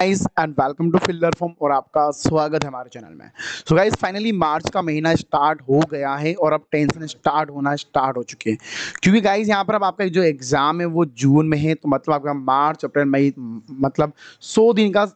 guys and welcome to fielder form और आपका स्वागत है हमारे चैनल में सो गाइस फाइनली मार्च का महीना स्टार्ट हो गया है और अब टेंशन स्टार्ट होना स्टार्ट हो चुकी है क्योंकि गाइस यहां पर अब आपका जो एग्ज़ाम है वो जून में है तो मतलब आपका मार्च अप्रैल मई मतलब सौ दिन का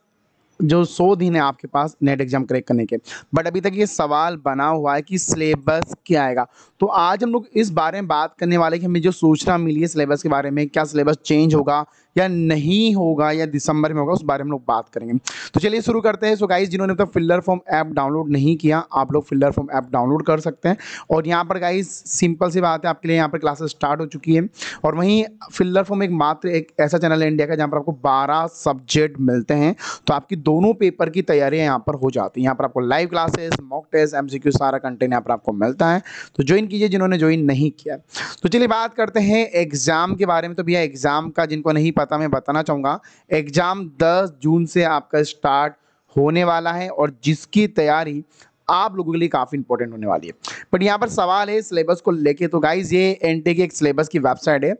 जो सौ दिन है आपके पास नेट एग्जाम क्रैक करने के बट अभी तक ये सवाल बना हुआ है कि सिलेबस क्या आएगा तो आज हम लोग इस बारे में बात करने वाले कि हमें जो सूचना मिली है सिलेबस के बारे में क्या सिलेबस चेंज होगा या नहीं होगा या दिसंबर में होगा उस बारे में हम लोग बात करेंगे तो चलिए शुरू करते हैं सो गाइज जिन्होंने तो फिल्लर फॉर्म ऐप डाउनलोड नहीं किया आप लोग फिल्लर फॉर्म ऐप डाउनलोड कर सकते हैं और यहाँ पर गाइज सिंपल सी बात है आपके लिए यहाँ पर क्लासेस स्टार्ट हो चुकी है और वहीं फिल्लर फॉर्म एक मात्र एक ऐसा चैनल है इंडिया का जहाँ पर आपको बारह सब्जेक्ट मिलते हैं तो आपकी दोनों पेपर की तैयारियाँ यहाँ पर हो जाती है यहाँ पर आपको लाइव क्लासेस मॉक टेस्ट एम सारा कंटेंट यहाँ पर आपको मिलता है तो ज्वाइन कीजिए जिन्होंने ज्वाइन नहीं किया तो चलिए बात करते हैं एग्ज़ाम के बारे में तो भैया एग्ज़ाम का जिनको नहीं पता मैं बताना चाहूँगा एग्ज़ाम 10 जून से आपका स्टार्ट होने वाला है और जिसकी तैयारी आप लोगों के लिए काफ़ी इंपॉर्टेंट होने वाली है बट यहाँ पर सवाल है सिलेबस को लेके तो गाइज ये एन की एक सिलेबस की वेबसाइट है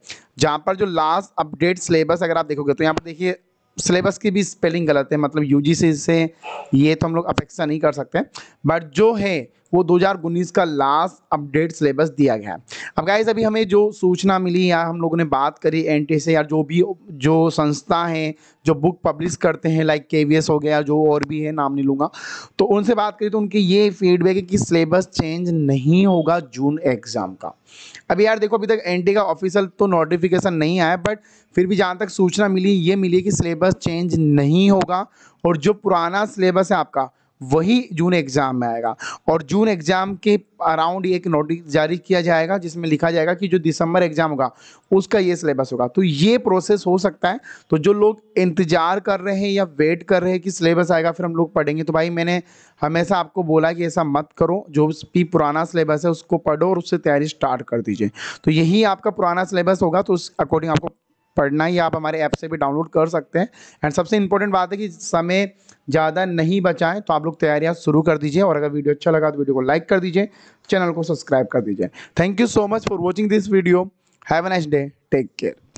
जहाँ पर जो लास्ट अपडेट सिलेबस अगर आप देखोगे तो यहाँ पर देखिए सिलेबस की भी स्पेलिंग गलत है मतलब यूजीसी से ये तो हम लोग अपेक्षा नहीं कर सकते बट जो है वो 2019 का लास्ट अपडेट सिलेबस दिया गया है अब गाइज अभी हमें जो सूचना मिली या हम लोगों ने बात करी एन से या जो भी जो संस्था हैं जो बुक पब्लिश करते हैं लाइक के हो गया जो और भी है नाम नहीं लूँगा तो उनसे बात करी तो उनकी ये फीडबैक है कि सिलेबस चेंज नहीं होगा जून एग्ज़ाम का अभी यार देखो अभी तक एन का ऑफिशियल तो नोटिफिकेशन नहीं आया बट फिर भी जहाँ तक सूचना मिली ये मिली कि सिलेबस चेंज नहीं होगा और जो पुराना सिलेबस है आपका वही जून एग्ज़ाम में आएगा और जून एग्ज़ाम के अराउंड एक नोटिस जारी किया जाएगा जिसमें लिखा जाएगा कि जो दिसंबर एग्ज़ाम होगा उसका ये सिलेबस होगा तो ये प्रोसेस हो सकता है तो जो लोग इंतज़ार कर रहे हैं या वेट कर रहे हैं कि सिलेबस आएगा फिर हम लोग पढ़ेंगे तो भाई मैंने हमेशा आपको बोला कि ऐसा मत करो जो भी पुराना सिलेबस है उसको पढ़ो और उससे तैयारी स्टार्ट कर दीजिए तो यही आपका पुराना सिलेबस होगा तो उस अकॉर्डिंग आपको पढ़ना ही आप हमारे ऐप से भी डाउनलोड कर सकते हैं एंड सबसे इंपॉर्टेंट बात है कि समय ज़्यादा नहीं बचाएं तो आप लोग तैयारियां शुरू कर दीजिए और अगर वीडियो अच्छा लगा तो वीडियो को लाइक कर दीजिए चैनल को सब्सक्राइब कर दीजिए thank you so much for watching this video have a nice day take care